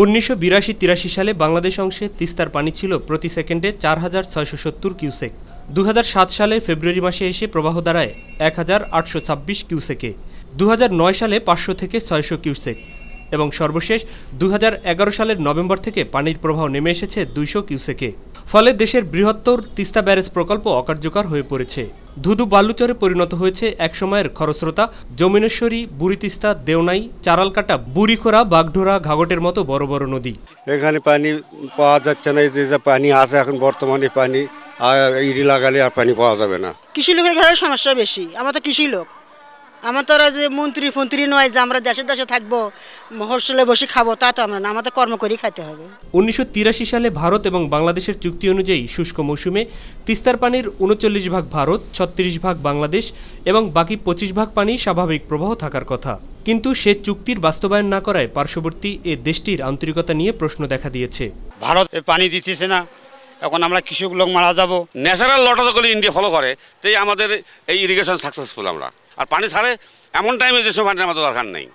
উনিশশো বিরাশি তিরাশি সালে বাংলাদেশ অংশে তিস্তার পানি ছিল প্রতি সেকেন্ডে চার হাজার ছয়শো সত্তর কিউসেক দু সালে ফেব্রুয়ারি মাসে এসে প্রবাহ দাঁড়ায় এক হাজার আটশো ছাব্বিশ কিউসেকে দু সালে পাঁচশো থেকে ছয়শো কিউসেক এবং সর্বশেষ দু সালের নভেম্বর থেকে পানির প্রবাহ নেমে এসেছে দুইশো কিউসেকে ফলে দেশের বৃহত্তর তিস্তা ব্যারেজ প্রকল্প অকার্যকর হয়ে পড়েছে ধুধু বালুচরে পরিণত হয়েছে একসময়ের খরস্রোতা বুড়ি বুড়িতিস্তা দেওনাই চারালকাটা বুড়িখোরা বাগঢোরা ঘাগটের মতো বড় বড় নদী এখানে পানি পাওয়া যাচ্ছে না যে পানি আছে এখন বর্তমানে পানি আর ইডি লাগালে আর পানি পাওয়া যাবে না কৃষি লোকের ঘরের সমস্যা বেশি আমরা তো কৃষি লোক আমার তো যে মন্ত্রী ফন্ত্রী নয় যে আমরা দেশে দেশে থাকবো হোস্টেলে বসে খাবো তা তো আমরা না আমাদের কর্ম করেই খাইতে হবে উনিশশো সালে ভারত এবং বাংলাদেশের চুক্তি অনুযায়ী শুষ্ক মৌসুমে তিস্তার পানির উনচল্লিশ ভাগ ভারত ছত্রিশ ভাগ বাংলাদেশ এবং বাকি পঁচিশ ভাগ পানি স্বাভাবিক প্রবাহ থাকার কথা কিন্তু সে চুক্তির বাস্তবায়ন না করায় পার্শ্ববর্তী এ দেশটির আন্তরিকতা নিয়ে প্রশ্ন দেখা দিয়েছে ভারত পানি দিতেছে না এখন আমরা কৃষক লোক মারা যাব ন্যাচারাল লটাজগুলি ইন্ডিয়া ফলো করে তাই আমাদের এই ইরিগেশন সাকসেসফুল আমরা আর পানি ছাড়ে এমন টাইমে যেসব পানির আমাদের দরকার নেই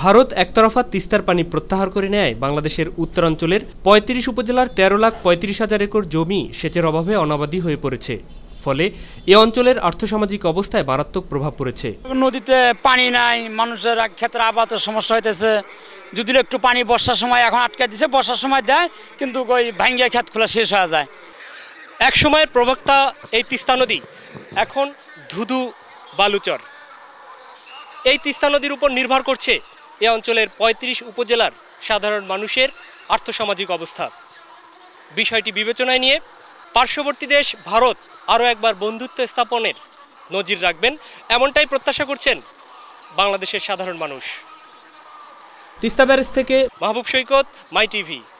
ভারত একতরফা তিস্তার পানি প্রত্যাহার করে নেয় বাংলাদেশের উত্তরাঞ্চলের পঁয়ত্রিশ উপজেলার তেরো লাখ পঁয়ত্রিশ হাজার একর জমি সেচের অভাবে অনাবাদী হয়ে পড়েছে ফলে এ অঞ্চলের আর্থসামাজিক অবস্থায় মারাত্মক প্রভাব পড়েছে নদীতে পানি নাই মানুষের ক্ষেত্রে আবাদের সমস্যা হইতেছে যদি একটু পানি বর্ষার সময় এখন আটকে দিছে বর্ষার সময় দেয় কিন্তু ওই ভাঙ্গিয়া খেত খোলা শেষ হয়ে যায় এক সময়ের প্রবক্তা এই তিস্তা নদী এখন ধুধু বালুচর এই তিস্তা নদীর উপর নির্ভর করছে এ অঞ্চলের ৩৫ উপজেলার সাধারণ মানুষের আর্থসামাজিক অবস্থা বিষয়টি বিবেচনায় নিয়ে পার্শ্ববর্তী দেশ ভারত আরও একবার বন্ধুত্ব স্থাপনের নজির রাখবেন এমনটাই প্রত্যাশা করছেন বাংলাদেশের সাধারণ মানুষ তিস্তা ব্যারেজ থেকে মাহবুব সৈকত মাই টিভি